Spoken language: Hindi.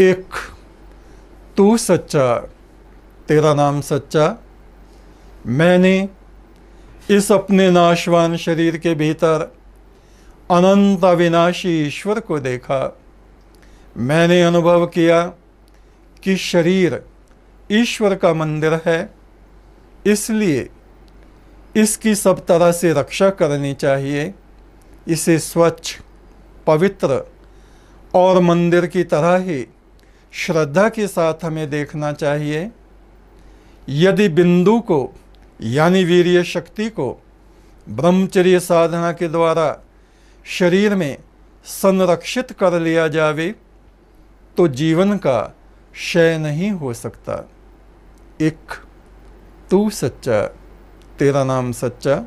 एक तू सच्चा तेरा नाम सच्चा मैंने इस अपने नाशवान शरीर के भीतर अनंत अविनाशी ईश्वर को देखा मैंने अनुभव किया कि शरीर ईश्वर का मंदिर है इसलिए इसकी सब तरह से रक्षा करनी चाहिए इसे स्वच्छ पवित्र और मंदिर की तरह ही श्रद्धा के साथ हमें देखना चाहिए यदि बिंदु को यानी वीर्य शक्ति को ब्रह्मचर्य साधना के द्वारा शरीर में संरक्षित कर लिया जावे तो जीवन का क्षय नहीं हो सकता एक तू सच्चा तेरा नाम सच्चा